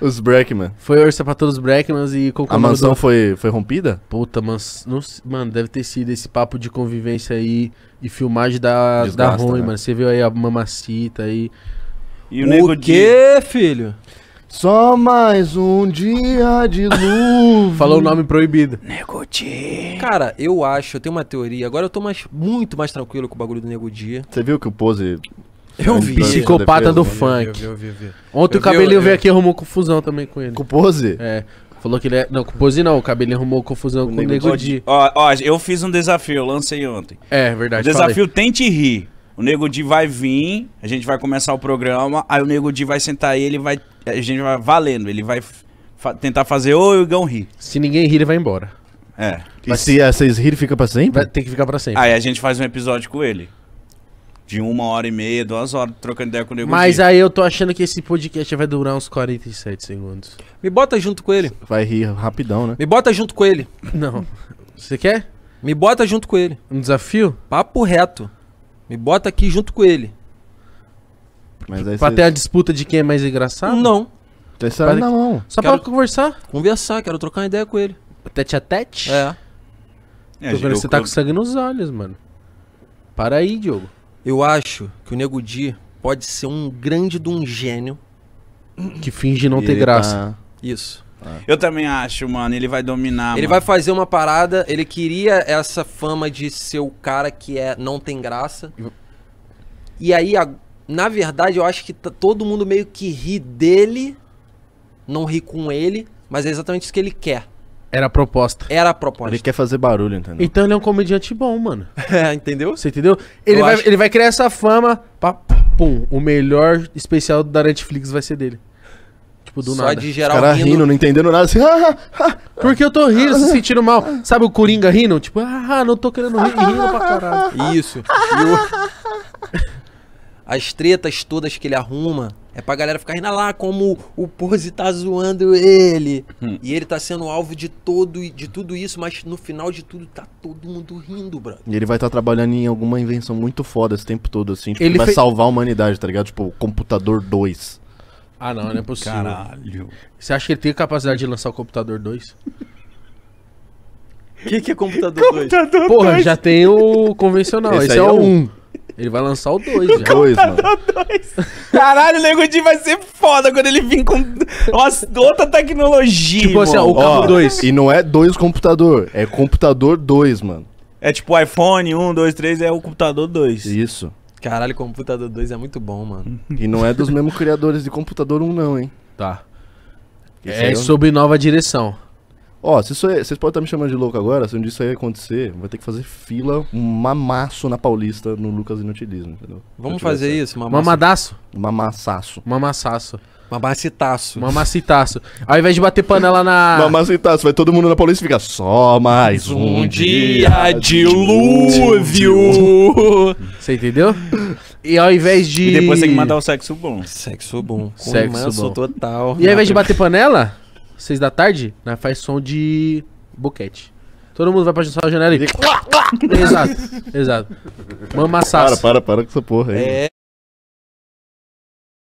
Os Breckman. Foi orça pra todos os Breckmans e... A mansão foi, foi rompida? Puta, mas... Não, mano, deve ter sido esse papo de convivência aí e filmagem da, da ruim, né? mano. Você viu aí a mamacita aí... E o, o nego quê, de... filho? Só mais um dia de luz. Falou o nome proibido. Nego Dia. Cara, eu acho, eu tenho uma teoria. Agora eu tô mais, muito mais tranquilo com o bagulho do Nego Dia. Você viu que o Pose eu vi. Psicopata do funk. Ontem o cabelinho veio aqui e arrumou confusão também com ele. Com pose? É. Falou que ele é. Não, com pose não, o cabelinho arrumou confusão o com o Nego Di. Ó, ó, eu fiz um desafio, eu lancei ontem. É, verdade. O desafio falei. tente rir. O Nego Di vai vir, a gente vai começar o programa, aí o Nego Di vai sentar aí, ele vai. A gente vai valendo, ele vai fa tentar fazer ou o Igão rir. Se ninguém rir, ele vai embora. É. E Mas se é, vocês rirem, fica pra sempre? Vai que ficar pra sempre. Aí a gente faz um episódio com ele de uma hora e meia, duas horas, trocando ideia com o Nego Mas aí eu tô achando que esse podcast vai durar uns 47 segundos. Me bota junto com ele. Vai rir rapidão, né? Me bota junto com ele. Não. Você quer? Me bota junto com ele. Um desafio? Papo reto. Me bota aqui junto com ele. Mas aí pra cê... ter a disputa de quem é mais engraçado? Não. Não. isso pra... na mão. Só quero... pra conversar? Conversar, quero trocar uma ideia com ele. Tete a tete? É. é Tô vendo que você tá com sangue nos olhos, mano. Para aí, Diogo. Eu acho que o Nego Di pode ser um grande de um gênio. Que finge não ter graça. Tá- isso. Ah. Eu também acho, mano. Ele vai dominar. Ele mano. vai fazer uma parada. Ele queria essa fama de ser o cara que é não tem graça. E aí, a- na verdade, eu acho que todo mundo meio que ri dele, não ri com ele, mas é exatamente isso que ele quer. Era a proposta. Era a proposta. Ele quer fazer barulho, entendeu? Então ele é um comediante bom, mano. é, entendeu? Você entendeu? Ele vai, acho... ele vai criar essa fama. Pá, pum, o melhor especial da Netflix vai ser dele. Tipo, do Só nada. de geral Os cara rindo. rindo, não entendendo nada, assim, ah, ah, ah, ah, Porque eu tô rindo, se sentindo mal. Sabe o Coringa rindo? Tipo, ah, ah não tô querendo rir, rindo pra caralho. Isso. E as tretas todas que ele arruma é pra galera ficar rindo lá como o Pose tá zoando ele. Hum. E ele tá sendo alvo de todo de tudo isso, mas no final de tudo tá todo mundo rindo, bro. E ele vai estar tá trabalhando em alguma invenção muito foda esse tempo todo, assim. Tipo, ele vai salvar a humanidade, tá ligado? Tipo, computador 2. Ah, não, não é possível. Caralho. Você acha que ele tem capacidade de lançar o computador 2? O que, que é computador 2? Computador Porra, já tem o convencional. Esse, esse é, é o 1. Um. Ele vai lançar o 2 já. Dois, tá mano. Caralho, o Nego vai ser foda quando ele vir com outra tecnologia. Tipo assim, ó, o carro 2. E não é 2 computador, é computador 2, mano. É tipo iPhone 1, 2, 3, é o computador 2. Isso. Caralho, computador 2 é muito bom, mano. E não é dos mesmos criadores de computador 1, não, hein? Tá. Esse é sobre nova direção. Ó, se isso é, vocês podem estar me chamando de louco agora, se um dia isso aí acontecer, vai ter que fazer fila, um mamaço na Paulista no Lucas Inutilismo, entendeu? Vamos fazer certo. isso, mamaço. Mamadaço? Mamassaço. Mamassaço. Mamacitaço. Mamacitaço. Ao invés de bater panela na. Mamacitaço, vai todo mundo na Paulista e fica só mais um, um dia dilúvio. Você entendeu? E ao invés de. E depois tem que mandar o sexo bom. Sexo bom. Sexo Comanço bom. total. E ao invés de bater panela, seis da tarde, né, faz som de boquete. Todo mundo vai pra janela e... Exato, exato. Mama Para, para, para com essa porra aí. É...